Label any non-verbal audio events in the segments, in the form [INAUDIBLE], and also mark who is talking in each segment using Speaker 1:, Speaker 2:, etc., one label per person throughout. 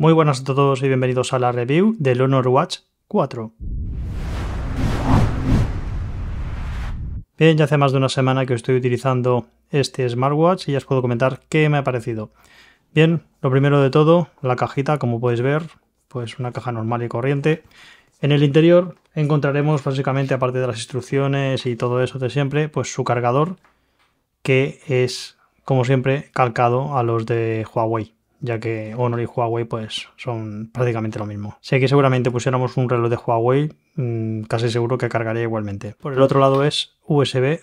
Speaker 1: Muy buenas a todos y bienvenidos a la review del Honor Watch 4. Bien, ya hace más de una semana que estoy utilizando este smartwatch y ya os puedo comentar qué me ha parecido. Bien, lo primero de todo, la cajita, como podéis ver, pues una caja normal y corriente. En el interior encontraremos básicamente, aparte de las instrucciones y todo eso de siempre, pues su cargador, que es, como siempre, calcado a los de Huawei ya que Honor y Huawei pues son prácticamente lo mismo. Si aquí seguramente pusiéramos un reloj de Huawei, mm, casi seguro que cargaría igualmente. Por el otro lado es USB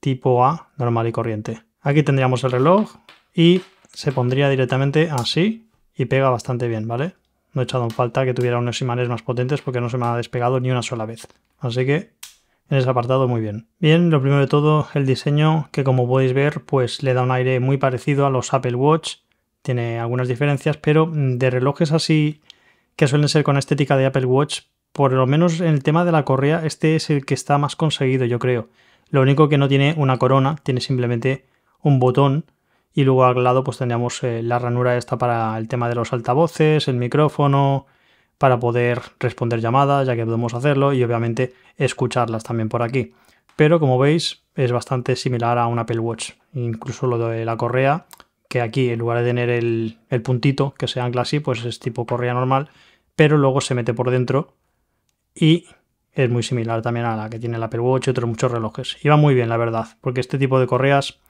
Speaker 1: tipo A normal y corriente. Aquí tendríamos el reloj y se pondría directamente así y pega bastante bien, ¿vale? No he echado en falta que tuviera unos imanes más potentes porque no se me ha despegado ni una sola vez. Así que en ese apartado muy bien. Bien, lo primero de todo, el diseño que como podéis ver pues le da un aire muy parecido a los Apple Watch tiene algunas diferencias, pero mm, de relojes así que suelen ser con estética de Apple Watch, por lo menos en el tema de la correa, este es el que está más conseguido, yo creo. Lo único que no tiene una corona, tiene simplemente un botón y luego al lado pues tendríamos eh, la ranura esta para el tema de los altavoces, el micrófono, para poder responder llamadas, ya que podemos hacerlo y obviamente escucharlas también por aquí. Pero como veis es bastante similar a un Apple Watch, incluso lo de la correa que aquí en lugar de tener el, puntito que se ancla así, pues es tipo correa normal, pero luego se mete por dentro y es muy similar también a la que tiene la Apple Watch y otros muchos relojes. Y va muy bien, la verdad, porque este tipo de correas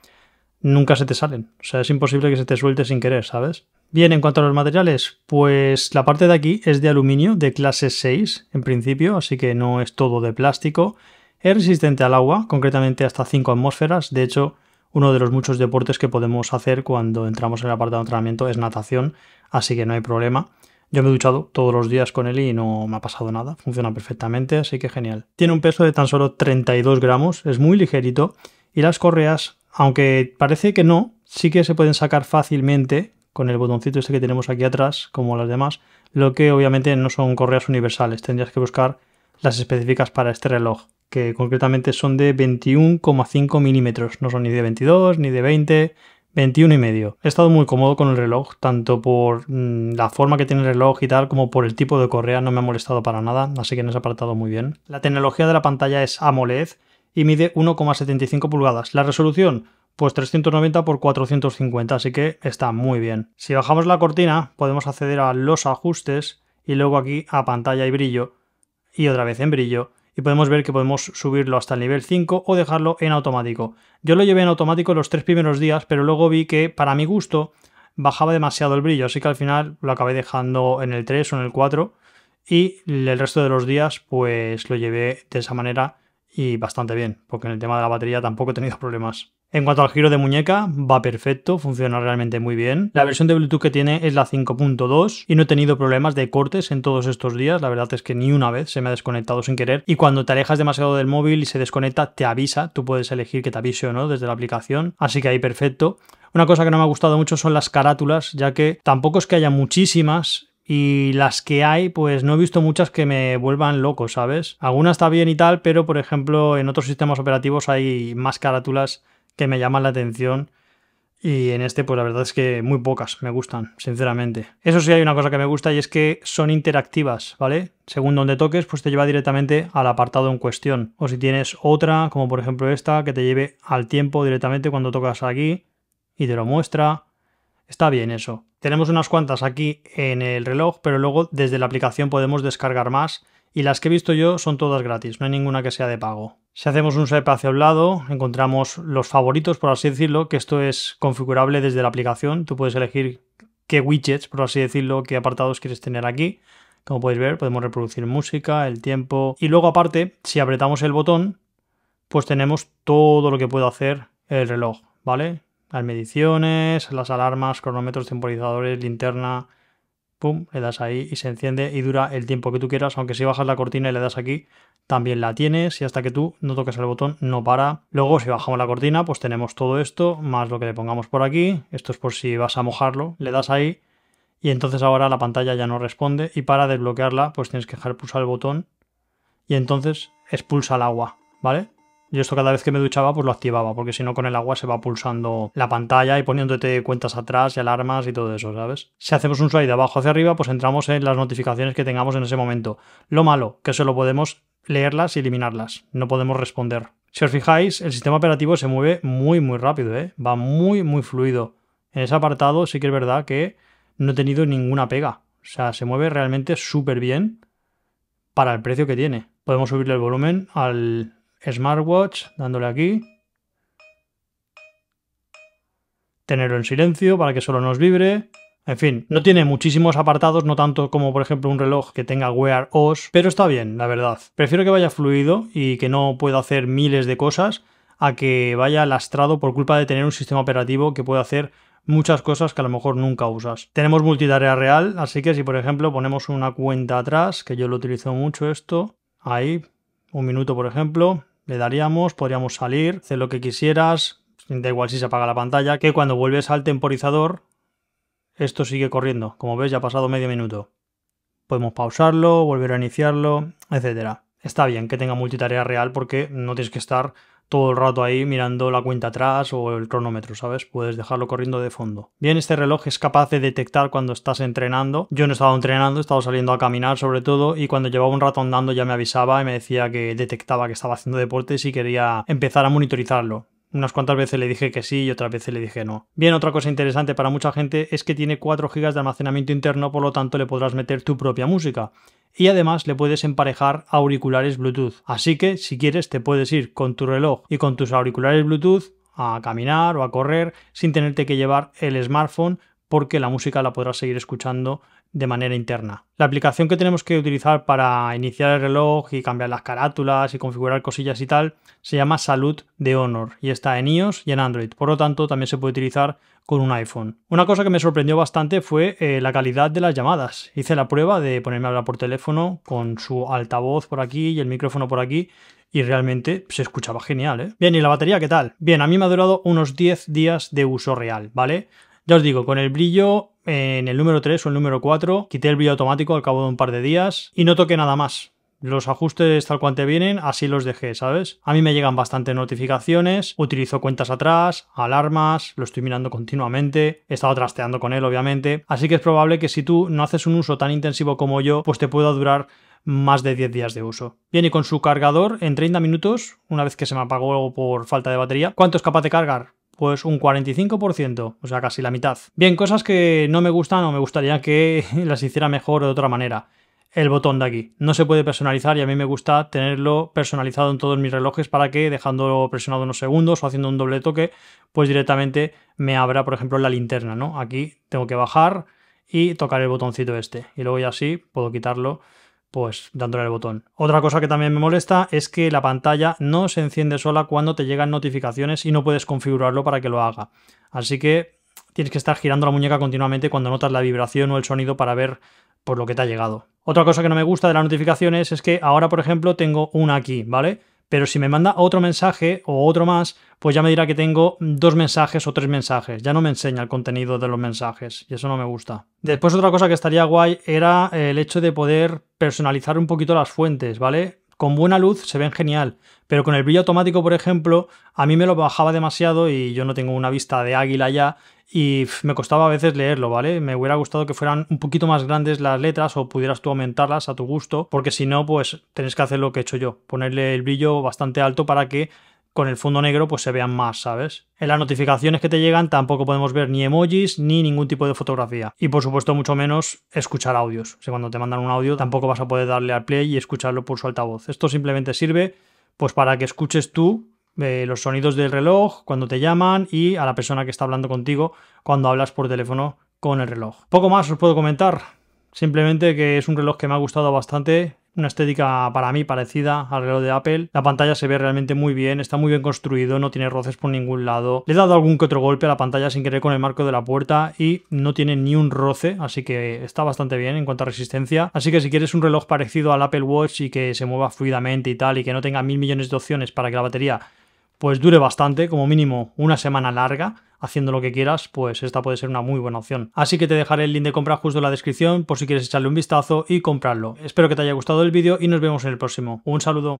Speaker 1: nunca se te salen, o sea, es imposible que se te suelte sin querer, ¿sabes? Bien, en cuanto a los materiales, pues la parte de aquí es de aluminio de clase 6 en principio, así que no es todo de plástico. Es resistente al agua, concretamente hasta 5 atmósferas, de hecho uno de los muchos deportes que podemos hacer cuando entramos en el apartado de entrenamiento es natación, así que no hay problema. Yo me he duchado todos los días con él y no me ha pasado nada, funciona perfectamente, así que genial. Tiene un peso de tan solo 32 gramos, es muy ligerito y las correas, aunque parece que no, sí que se pueden sacar fácilmente con el botoncito este que tenemos aquí atrás, como las demás, lo que obviamente no son correas universales, tendrías que buscar las específicas para este reloj que concretamente son de 21,5 milímetros, no son ni de 22 ni de 20, 21 y medio. He estado muy cómodo con el reloj, tanto por mm, la forma que tiene el reloj y tal, como por el tipo de correa, no me ha molestado para nada, así que en ha apartado muy bien. La tecnología de la pantalla es AMOLED y mide 1,75 pulgadas. La resolución, pues 390 x 450, así que está muy bien. Si bajamos la cortina, podemos acceder a los ajustes y luego aquí a pantalla y brillo y otra vez en brillo y podemos ver que podemos subirlo hasta el nivel 5 o dejarlo en automático. Yo lo llevé en automático los tres primeros días, pero luego vi que para mi gusto bajaba demasiado el brillo, así que al final lo acabé dejando en el 3 o en el 4 y el resto de los días pues lo llevé de esa manera y bastante bien, porque en el tema de la batería tampoco he tenido [LAUGHS] problemas. En cuanto al giro de muñeca, va perfecto, funciona realmente muy bien. La versión de Bluetooth que tiene es la 5.2 y no he tenido problemas de cortes en todos estos días. La verdad es que ni una vez se me ha desconectado sin querer. Y cuando te alejas demasiado del móvil y se desconecta, te avisa. Tú puedes elegir que te avise o no desde la aplicación. Así que ahí perfecto. Una cosa que no me ha gustado mucho son las carátulas, ya que tampoco es que haya muchísimas, y las que hay, pues no he visto muchas que me vuelvan loco, ¿sabes? Algunas está bien y tal, pero por ejemplo en otros sistemas operativos hay más carátulas que me llaman la atención. Y en este, pues la verdad es que muy pocas me gustan, sinceramente. Eso sí, hay una cosa que me gusta y es que son interactivas, ¿vale? Según donde toques, pues te lleva directamente al apartado en cuestión. O si tienes otra, como por ejemplo esta, que te lleve al tiempo directamente cuando tocas aquí y te lo muestra. Está bien eso. Tenemos unas cuantas aquí en el reloj, pero luego desde la aplicación podemos descargar más y las que he visto yo son todas gratis, no hay ninguna que sea de pago. Si hacemos un swipe hacia un lado, encontramos los favoritos, por así decirlo, que esto es configurable desde la aplicación. Tú puedes elegir qué widgets, por así decirlo, qué apartados quieres tener aquí. Como podéis ver, podemos reproducir música, el tiempo. Y luego aparte, si apretamos el botón, pues tenemos todo lo que puede hacer el reloj, ¿vale? Las mediciones, las alarmas, cronómetros, temporizadores, linterna. Pum, le das ahí y se enciende y dura el tiempo que tú quieras. Aunque si bajas la cortina y le das aquí, también la tienes y hasta que tú no toques el botón no para. Luego si bajamos la cortina pues tenemos todo esto más lo que le pongamos por aquí. Esto es por si vas a mojarlo. Le das ahí y entonces ahora la pantalla ya no responde y para desbloquearla pues tienes que dejar pulsar el botón y entonces expulsa el agua, ¿vale? Y esto cada vez que me duchaba pues lo activaba, porque si no con el agua se va pulsando la pantalla y poniéndote cuentas atrás y alarmas y todo eso, ¿sabes? Si hacemos un slide de abajo hacia arriba, pues entramos en las notificaciones que tengamos en ese momento. Lo malo, que solo podemos leerlas y eliminarlas, no podemos responder. Si os fijáis, el sistema operativo se mueve muy muy rápido, ¿eh? va muy muy fluido. En ese apartado sí que es verdad que no he tenido ninguna pega. O sea, se mueve realmente súper bien para el precio que tiene. Podemos subirle el volumen al, smartwatch, dándole aquí. Tenerlo en silencio para que solo nos vibre. En fin, no tiene muchísimos apartados, no tanto como por ejemplo un reloj que tenga wear OS, pero está bien, la verdad. Prefiero que vaya fluido y que no pueda hacer miles de cosas a que vaya lastrado por culpa de tener un sistema operativo que pueda hacer muchas cosas que a lo mejor nunca usas. Tenemos multitarea real, así que si por ejemplo ponemos una cuenta atrás, que yo lo utilizo mucho esto, ahí, un minuto por ejemplo, le daríamos, podríamos salir, hacer lo que quisieras, da igual si se apaga la pantalla, que cuando vuelves al temporizador, esto sigue corriendo. Como ves, ya ha pasado medio minuto. Podemos pausarlo, volver a iniciarlo, etc. Está bien que tenga multitarea real porque no tienes que estar todo el rato ahí mirando la cuenta atrás o el cronómetro, ¿sabes? Puedes dejarlo corriendo de fondo. Bien, este reloj es capaz de detectar cuando estás entrenando. Yo no estaba entrenando, estaba saliendo a caminar sobre todo y cuando llevaba un rato andando ya me avisaba y me decía que detectaba que estaba haciendo deportes y quería empezar a monitorizarlo. Unas cuantas veces le dije que sí y otras veces le dije no. Bien, otra cosa interesante para mucha gente es que tiene 4 GB de almacenamiento interno, por lo tanto le podrás meter tu propia música. Y además le puedes emparejar auriculares Bluetooth. Así que si quieres te puedes ir con tu reloj y con tus auriculares Bluetooth a caminar o a correr sin tenerte que llevar el smartphone porque la música la podrás seguir escuchando de manera interna. La aplicación que tenemos que utilizar para iniciar el reloj y cambiar las carátulas y configurar cosillas y tal se llama Salud de Honor y está en iOS y en Android, por lo tanto también se puede utilizar con un iPhone. Una cosa que me sorprendió bastante fue eh, la calidad de las llamadas. Hice la prueba de ponerme a hablar por teléfono con su altavoz por aquí y el micrófono por aquí y realmente se escuchaba genial. ¿eh? Bien, ¿y la batería qué tal? Bien, a mí me ha durado unos 10 días de uso real, ¿vale? Ya os digo, con el brillo en el número 3 o el número 4, quité el brillo automático al cabo de un par de días y no toqué nada más. Los ajustes tal cual te vienen, así los dejé, ¿sabes? A mí me llegan bastantes notificaciones, utilizo cuentas atrás, alarmas, lo estoy mirando continuamente, he estado trasteando con él, obviamente. Así que es probable que si tú no haces un uso tan intensivo como yo, pues te pueda durar más de 10 días de uso. viene con su cargador, en 30 minutos, una vez que se me apagó por falta de batería, ¿cuánto es capaz de cargar? pues un 45%, o sea, casi la mitad. Bien, cosas que no me gustan o me gustaría que [LAUGHS] las hiciera mejor de otra manera. El botón de aquí. No se puede personalizar y a mí me gusta tenerlo personalizado en todos mis relojes para que dejándolo presionado unos segundos o haciendo un doble toque, pues directamente me abra, por ejemplo, la linterna, ¿no? Aquí tengo que bajar y tocar el botoncito este. Y luego ya así puedo quitarlo pues dándole el botón. Otra cosa que también me molesta es que la pantalla no se enciende sola cuando te llegan notificaciones y no puedes configurarlo para que lo haga. Así que tienes que estar girando la muñeca continuamente cuando notas la vibración o el sonido para ver por lo que te ha llegado. Otra cosa que no me gusta de las notificaciones es que ahora, por ejemplo, tengo una aquí, ¿vale? Pero si me manda otro mensaje o otro más, pues ya me dirá que tengo dos mensajes o tres mensajes. Ya no me enseña el contenido de los mensajes y eso no me gusta. Después otra cosa que estaría guay era eh, el hecho de poder personalizar un poquito las fuentes, ¿vale? Con buena luz se ven genial, pero con el brillo automático, por ejemplo, a mí me lo bajaba demasiado y yo no tengo una vista de águila ya y me costaba a veces leerlo, ¿vale? Me hubiera gustado que fueran un poquito más grandes las letras o pudieras tú aumentarlas a tu gusto, porque si no, pues tenés que hacer lo que he hecho yo, ponerle el brillo bastante alto para que con el fondo negro pues se vean más, ¿sabes? En las notificaciones que te llegan tampoco podemos ver ni emojis ni ningún tipo de fotografía. Y por supuesto mucho menos escuchar audios. O sea, cuando te mandan un audio tampoco vas a poder darle al play y escucharlo por su altavoz. Esto simplemente sirve pues para que escuches tú eh, los sonidos del reloj cuando te llaman y a la persona que está hablando contigo cuando hablas por teléfono con el reloj. Poco más os puedo comentar, simplemente que es un reloj que me ha gustado bastante, una estética para mí parecida al reloj de Apple. La pantalla se ve realmente muy bien, está muy bien construido, no tiene roces por ningún lado. Le he dado algún que otro golpe a la pantalla sin querer con el marco de la puerta y no tiene ni un roce, así que está bastante bien en cuanto a resistencia. Así que si quieres un reloj parecido al Apple Watch y que se mueva fluidamente y tal y que no tenga mil millones de opciones para que la batería pues dure bastante, como mínimo una semana larga, haciendo lo que quieras, pues esta puede ser una muy buena opción. Así que te dejaré el link de compra justo en la descripción por si quieres echarle un vistazo y comprarlo. Espero que te haya gustado el vídeo y nos vemos en el próximo. Un saludo.